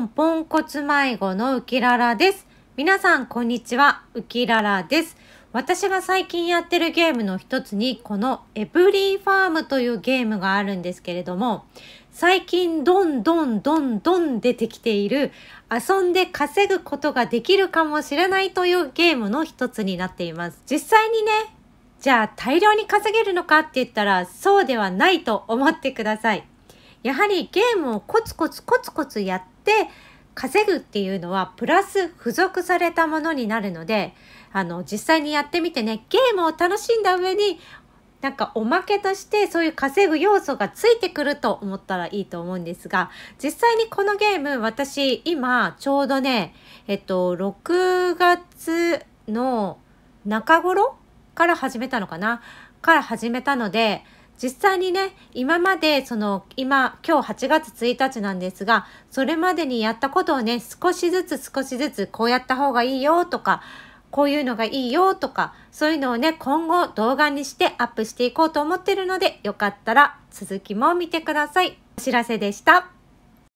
本ポンコツ迷子のウキララです。皆さん、こんにちは。ウキララです。私が最近やってるゲームの一つに、このエブリーファームというゲームがあるんですけれども、最近どんどんどんどん出てきている、遊んで稼ぐことができるかもしれないというゲームの一つになっています。実際にね、じゃあ大量に稼げるのかって言ったら、そうではないと思ってください。やはりゲームをコツコツコツコツやって稼ぐっていうのはプラス付属されたものになるのであの実際にやってみてねゲームを楽しんだ上になんかおまけとしてそういう稼ぐ要素がついてくると思ったらいいと思うんですが実際にこのゲーム私今ちょうどねえっと6月の中頃から始めたのかなから始めたので実際にね、今までその、今、今日8月1日なんですが、それまでにやったことをね、少しずつ少しずつこうやった方がいいよとか、こういうのがいいよとか、そういうのをね、今後動画にしてアップしていこうと思ってるので、よかったら続きも見てください。お知らせでした。